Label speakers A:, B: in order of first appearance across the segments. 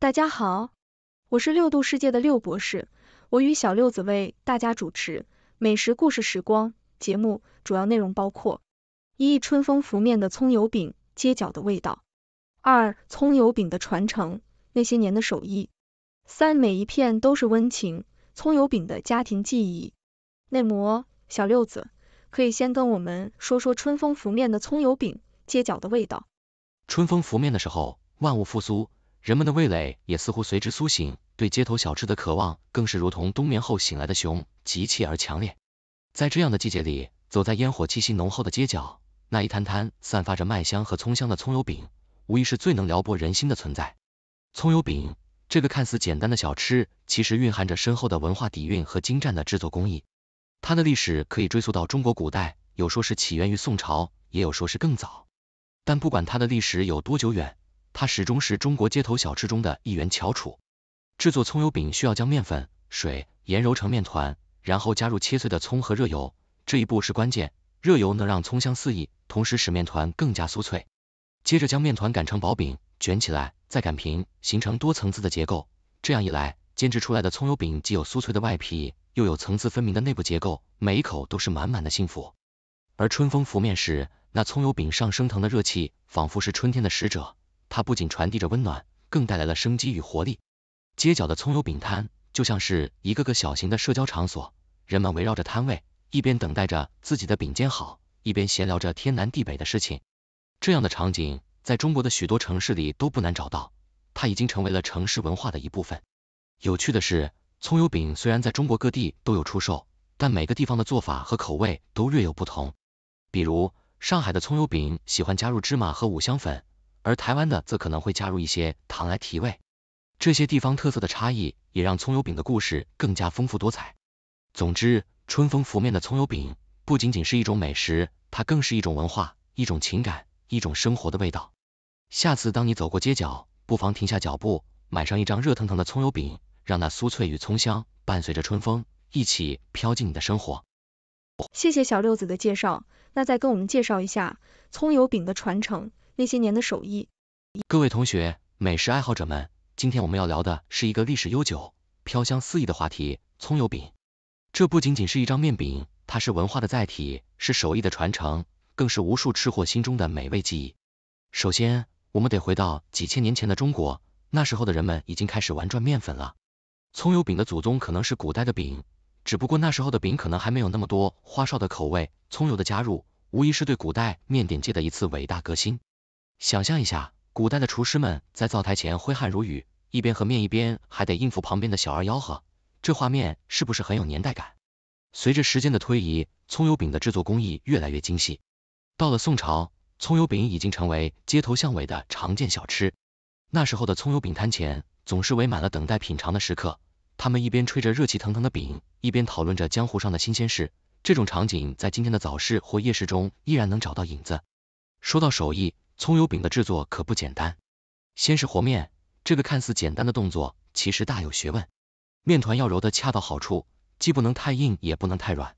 A: 大家好，我是六度世界的六博士，我与小六子为大家主持美食故事时光节目，主要内容包括：一、春风拂面的葱油饼，街角的味道；二、葱油饼的传承，那些年的手艺；三、每一片都是温情，葱油饼的家庭记忆。内模小六子，可以先跟我们说说春风拂面的葱油饼，街角的味道。
B: 春风拂面的时候，万物复苏。人们的味蕾也似乎随之苏醒，对街头小吃的渴望更是如同冬眠后醒来的熊，急切而强烈。在这样的季节里，走在烟火气息浓厚的街角，那一摊摊散发着麦香和葱香的葱油饼，无疑是最能撩拨人心的存在。葱油饼这个看似简单的小吃，其实蕴含着深厚的文化底蕴和精湛的制作工艺。它的历史可以追溯到中国古代，有说是起源于宋朝，也有说是更早。但不管它的历史有多久远，它始终是中国街头小吃中的一员翘楚。制作葱油饼需要将面粉、水、盐揉成面团，然后加入切碎的葱和热油，这一步是关键，热油能让葱香四溢，同时使面团更加酥脆。接着将面团擀成薄饼，卷起来，再擀平，形成多层次的结构。这样一来，煎制出来的葱油饼既有酥脆的外皮，又有层次分明的内部结构，每一口都是满满的幸福。而春风拂面时，那葱油饼上升腾的热气，仿佛是春天的使者。它不仅传递着温暖，更带来了生机与活力。街角的葱油饼摊就像是一个个小型的社交场所，人们围绕着摊位，一边等待着自己的饼煎好，一边闲聊着天南地北的事情。这样的场景在中国的许多城市里都不难找到，它已经成为了城市文化的一部分。有趣的是，葱油饼虽然在中国各地都有出售，但每个地方的做法和口味都略有不同。比如，上海的葱油饼喜欢加入芝麻和五香粉。而台湾的则可能会加入一些糖来提味，这些地方特色的差异也让葱油饼的故事更加丰富多彩。总之，春风拂面的葱油饼不仅仅是一种美食，它更是一种文化、一种情感、一种生活的味道。下次当你走过街角，不妨停下脚步，买上一张热腾腾的葱油饼，让那酥脆与葱香伴随着春风，一起飘进你的生活。
A: 谢谢小六子的介绍，那再跟我们介绍一下葱油饼的传承。些年的手艺。
B: 各位同学，美食爱好者们，今天我们要聊的是一个历史悠久、飘香四溢的话题——葱油饼。这不仅仅是一张面饼，它是文化的载体，是手艺的传承，更是无数吃货心中的美味记忆。首先，我们得回到几千年前的中国，那时候的人们已经开始玩转面粉了。葱油饼的祖宗可能是古代的饼，只不过那时候的饼可能还没有那么多花哨的口味。葱油的加入，无疑是对古代面点界的一次伟大革新。想象一下，古代的厨师们在灶台前挥汗如雨，一边和面，一边还得应付旁边的小二吆喝，这画面是不是很有年代感？随着时间的推移，葱油饼的制作工艺越来越精细。到了宋朝，葱油饼已经成为街头巷尾的常见小吃。那时候的葱油饼摊前总是围满了等待品尝的食客，他们一边吹着热气腾腾的饼，一边讨论着江湖上的新鲜事。这种场景在今天的早市或夜市中依然能找到影子。说到手艺。葱油饼的制作可不简单，先是和面，这个看似简单的动作，其实大有学问，面团要揉的恰到好处，既不能太硬，也不能太软。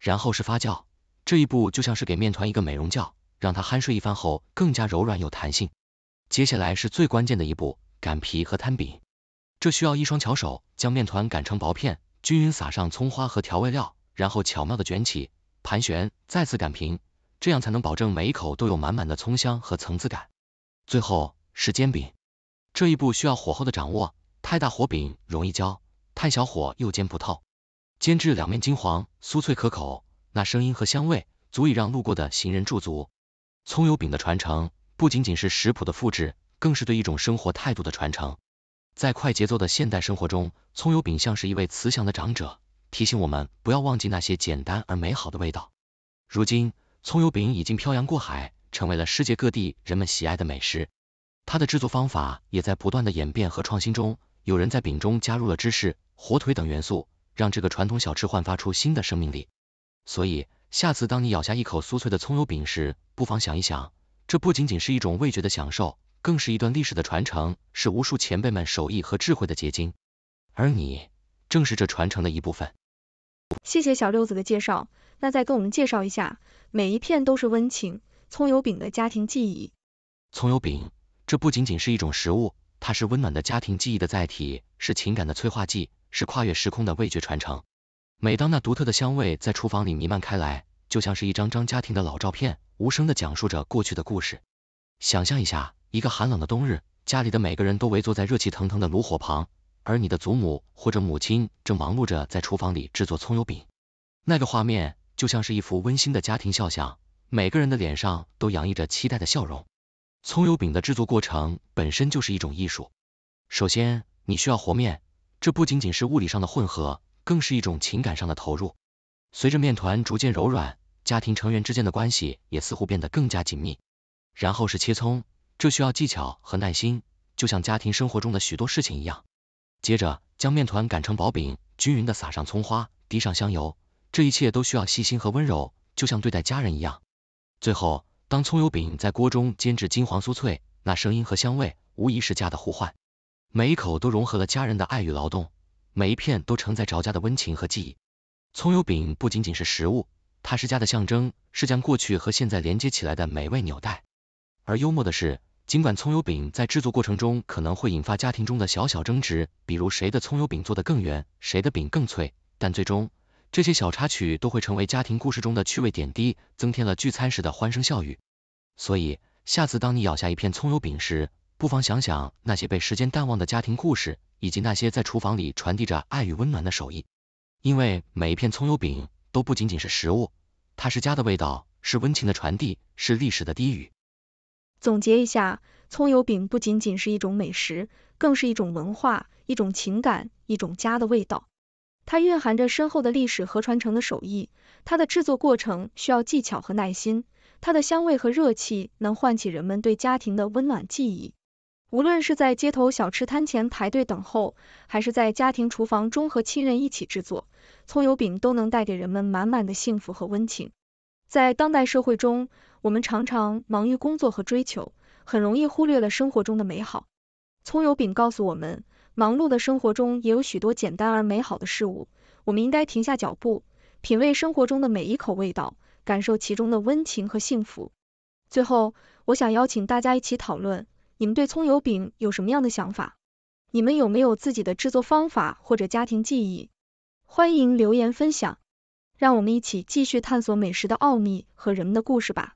B: 然后是发酵，这一步就像是给面团一个美容觉，让它酣睡一番后更加柔软有弹性。接下来是最关键的一步，擀皮和摊饼，这需要一双巧手，将面团擀成薄片，均匀撒上葱花和调味料，然后巧妙的卷起、盘旋，再次擀平。这样才能保证每一口都有满满的葱香和层次感。最后是煎饼，这一步需要火候的掌握，太大火饼容易焦，太小火又煎不透。煎至两面金黄，酥脆可口，那声音和香味足以让路过的行人驻足。葱油饼的传承不仅仅是食谱的复制，更是对一种生活态度的传承。在快节奏的现代生活中，葱油饼像是一位慈祥的长者，提醒我们不要忘记那些简单而美好的味道。如今。葱油饼已经漂洋过海，成为了世界各地人们喜爱的美食。它的制作方法也在不断的演变和创新中，有人在饼中加入了芝士、火腿等元素，让这个传统小吃焕发出新的生命力。所以，下次当你咬下一口酥脆的葱油饼时，不妨想一想，这不仅仅是一种味觉的享受，更是一段历史的传承，是无数前辈们手艺和智慧的结晶。而你，正是这传承的一部分。谢
A: 谢小六子的介绍，那再跟我们介绍一下，每一片都是温情葱油饼的家庭记忆。
B: 葱油饼，这不仅仅是一种食物，它是温暖的家庭记忆的载体，是情感的催化剂，是跨越时空的味觉传承。每当那独特的香味在厨房里弥漫开来，就像是一张张家庭的老照片，无声的讲述着过去的故事。想象一下，一个寒冷的冬日，家里的每个人都围坐在热气腾腾的炉火旁。而你的祖母或者母亲正忙碌着在厨房里制作葱油饼，那个画面就像是一幅温馨的家庭肖像，每个人的脸上都洋溢着期待的笑容。葱油饼的制作过程本身就是一种艺术，首先你需要和面，这不仅仅是物理上的混合，更是一种情感上的投入。随着面团逐渐柔软，家庭成员之间的关系也似乎变得更加紧密。然后是切葱，这需要技巧和耐心，就像家庭生活中的许多事情一样。接着将面团擀成薄饼，均匀的撒上葱花，滴上香油，这一切都需要细心和温柔，就像对待家人一样。最后，当葱油饼在锅中煎至金黄酥脆，那声音和香味无疑是家的呼唤。每一口都融合了家人的爱与劳动，每一片都承载着家的温情和记忆。葱油饼不仅仅是食物，它是家的象征，是将过去和现在连接起来的美味纽带。而幽默的是，尽管葱油饼在制作过程中可能会引发家庭中的小小争执，比如谁的葱油饼做得更圆，谁的饼更脆，但最终这些小插曲都会成为家庭故事中的趣味点滴，增添了聚餐时的欢声笑语。所以，下次当你咬下一片葱油饼时，不妨想想那些被时间淡忘的家庭故事，以及那些在厨房里传递着爱与温暖的手艺。因为每一片葱油饼都不仅仅是食物，它是家的味道，是温情的传递，是历史的低语。
A: 总结一下，葱油饼不仅仅是一种美食，更是一种文化，一种情感，一种家的味道。它蕴含着深厚的历史和传承的手艺，它的制作过程需要技巧和耐心，它的香味和热气能唤起人们对家庭的温暖记忆。无论是在街头小吃摊前排队等候，还是在家庭厨房中和亲人一起制作葱油饼，都能带给人们满满的幸福和温情。在当代社会中，我们常常忙于工作和追求，很容易忽略了生活中的美好。葱油饼告诉我们，忙碌的生活中也有许多简单而美好的事物。我们应该停下脚步，品味生活中的每一口味道，感受其中的温情和幸福。最后，我想邀请大家一起讨论，你们对葱油饼有什么样的想法？你们有没有自己的制作方法或者家庭记忆？欢迎留言分享，让我们一起继续探索美食的奥秘和人们的故事吧。